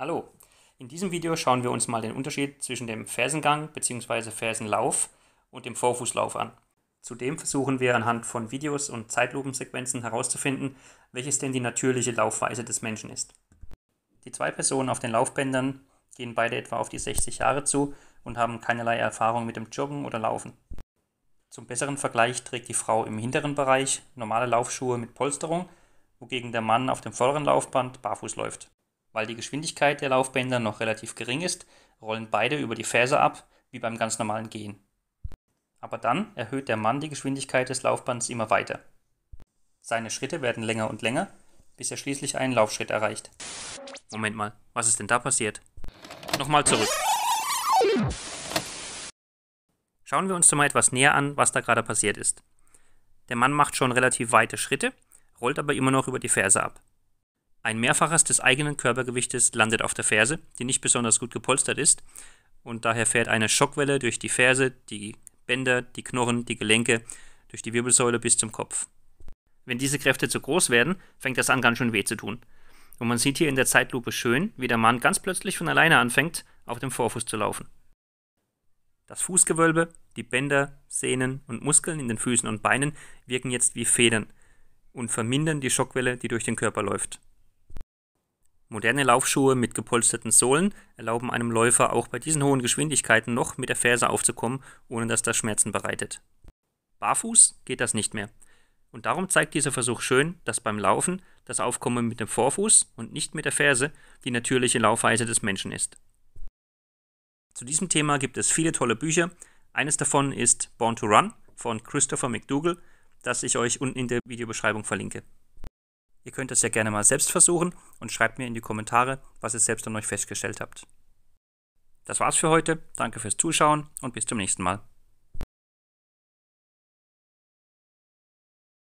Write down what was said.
Hallo! In diesem Video schauen wir uns mal den Unterschied zwischen dem Fersengang bzw. Fersenlauf und dem Vorfußlauf an. Zudem versuchen wir anhand von Videos und Zeitlupensequenzen herauszufinden, welches denn die natürliche Laufweise des Menschen ist. Die zwei Personen auf den Laufbändern gehen beide etwa auf die 60 Jahre zu und haben keinerlei Erfahrung mit dem Joggen oder Laufen. Zum besseren Vergleich trägt die Frau im hinteren Bereich normale Laufschuhe mit Polsterung, wogegen der Mann auf dem vorderen Laufband barfuß läuft. Weil die Geschwindigkeit der Laufbänder noch relativ gering ist, rollen beide über die Ferse ab, wie beim ganz normalen Gehen. Aber dann erhöht der Mann die Geschwindigkeit des Laufbands immer weiter. Seine Schritte werden länger und länger, bis er schließlich einen Laufschritt erreicht. Moment mal, was ist denn da passiert? Nochmal zurück. Schauen wir uns doch mal etwas näher an, was da gerade passiert ist. Der Mann macht schon relativ weite Schritte, rollt aber immer noch über die Ferse ab. Ein Mehrfaches des eigenen Körpergewichtes landet auf der Ferse, die nicht besonders gut gepolstert ist, und daher fährt eine Schockwelle durch die Ferse, die Bänder, die Knochen, die Gelenke, durch die Wirbelsäule bis zum Kopf. Wenn diese Kräfte zu groß werden, fängt das an ganz schön weh zu tun. Und man sieht hier in der Zeitlupe schön, wie der Mann ganz plötzlich von alleine anfängt, auf dem Vorfuß zu laufen. Das Fußgewölbe, die Bänder, Sehnen und Muskeln in den Füßen und Beinen wirken jetzt wie Federn und vermindern die Schockwelle, die durch den Körper läuft. Moderne Laufschuhe mit gepolsterten Sohlen erlauben einem Läufer auch bei diesen hohen Geschwindigkeiten noch mit der Ferse aufzukommen, ohne dass das Schmerzen bereitet. Barfuß geht das nicht mehr. Und darum zeigt dieser Versuch schön, dass beim Laufen das Aufkommen mit dem Vorfuß und nicht mit der Ferse die natürliche Laufweise des Menschen ist. Zu diesem Thema gibt es viele tolle Bücher. Eines davon ist Born to Run von Christopher McDougall, das ich euch unten in der Videobeschreibung verlinke. Ihr könnt das ja gerne mal selbst versuchen und schreibt mir in die Kommentare, was ihr selbst an euch festgestellt habt. Das war's für heute. Danke fürs Zuschauen und bis zum nächsten Mal.